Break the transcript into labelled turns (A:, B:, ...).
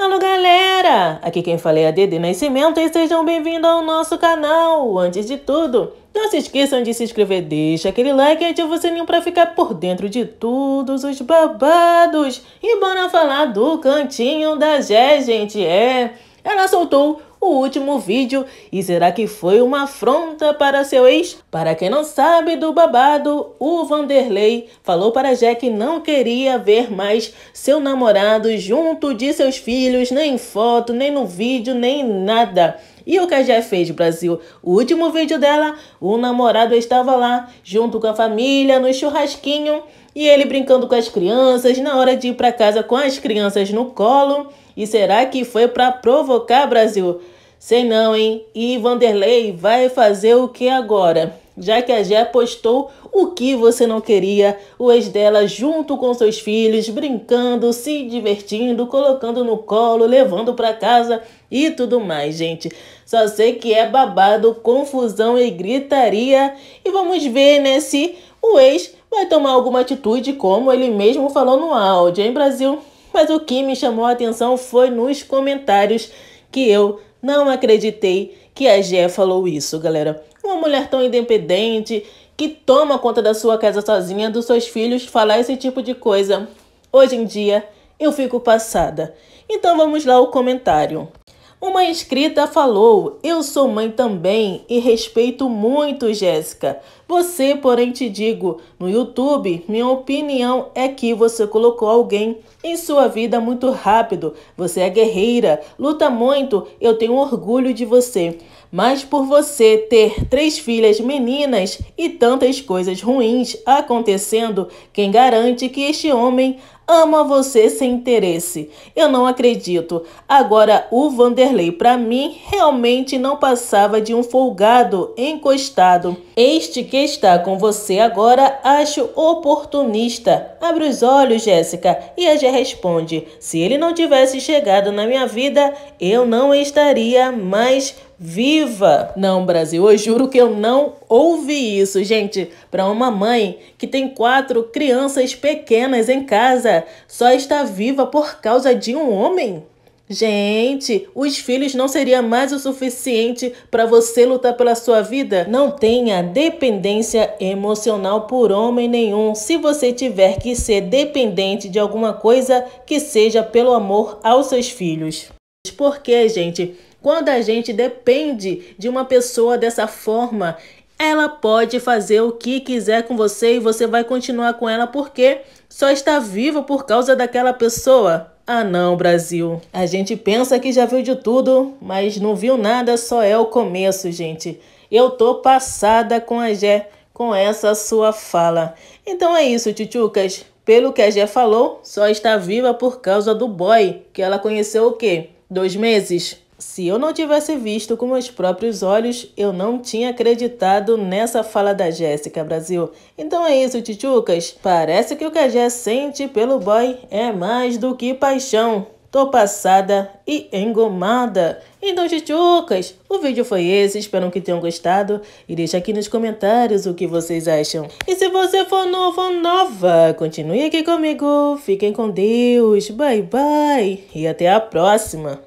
A: Alô galera, aqui quem fala é a Dede Nascimento e sejam bem-vindos ao nosso canal. Antes de tudo, não se esqueçam de se inscrever, deixa aquele like e ativa o sininho para ficar por dentro de todos os babados. E bora falar do cantinho da Gé, gente, é... Ela soltou o último vídeo e será que foi uma afronta para seu ex? Para quem não sabe do babado, o Vanderlei falou para Jack que não queria ver mais seu namorado junto de seus filhos, nem em foto, nem no vídeo, nem nada. E o que a fez, Brasil? O último vídeo dela, o namorado estava lá, junto com a família, no churrasquinho, e ele brincando com as crianças, na hora de ir para casa com as crianças no colo. E será que foi para provocar, Brasil? Sei não, hein? E Vanderlei vai fazer o que agora? já que a Gé postou o que você não queria, o ex dela junto com seus filhos, brincando, se divertindo, colocando no colo, levando para casa e tudo mais, gente. Só sei que é babado, confusão e gritaria. E vamos ver, né, se o ex vai tomar alguma atitude, como ele mesmo falou no áudio, hein, Brasil? Mas o que me chamou a atenção foi nos comentários que eu não acreditei que a Gé falou isso, galera uma mulher tão independente que toma conta da sua casa sozinha, dos seus filhos, falar esse tipo de coisa. Hoje em dia, eu fico passada. Então vamos lá o comentário. Uma inscrita falou: Eu sou mãe também e respeito muito Jéssica. Você, porém, te digo: no YouTube, minha opinião é que você colocou alguém em sua vida muito rápido. Você é guerreira, luta muito, eu tenho orgulho de você. Mas por você ter três filhas meninas e tantas coisas ruins acontecendo, quem garante que este homem ama você sem interesse. Eu não acredito. Agora, o Vanderlei, para mim, realmente não passava de um folgado encostado. Este que que está com você agora, acho oportunista. Abre os olhos, Jéssica. E a Gé responde: Se ele não tivesse chegado na minha vida, eu não estaria mais viva. Não, Brasil, eu juro que eu não ouvi isso, gente. Para uma mãe que tem quatro crianças pequenas em casa, só está viva por causa de um homem. Gente, os filhos não seria mais o suficiente para você lutar pela sua vida? Não tenha dependência emocional por homem nenhum. Se você tiver que ser dependente de alguma coisa, que seja pelo amor aos seus filhos. Por quê, gente? Quando a gente depende de uma pessoa dessa forma, ela pode fazer o que quiser com você e você vai continuar com ela porque só está vivo por causa daquela pessoa. Ah não, Brasil. A gente pensa que já viu de tudo, mas não viu nada, só é o começo, gente. Eu tô passada com a Gé com essa sua fala. Então é isso, tchutchucas. Pelo que a Gé falou, só está viva por causa do boy, que ela conheceu o quê? Dois meses? Se eu não tivesse visto com meus próprios olhos, eu não tinha acreditado nessa fala da Jéssica Brasil. Então é isso, Tichucas. Parece que o que a Jéssica sente pelo boy é mais do que paixão. Tô passada e engomada. Então, Titiucas o vídeo foi esse. Espero que tenham gostado. E deixa aqui nos comentários o que vocês acham. E se você for novo ou nova, continue aqui comigo. Fiquem com Deus. Bye, bye. E até a próxima.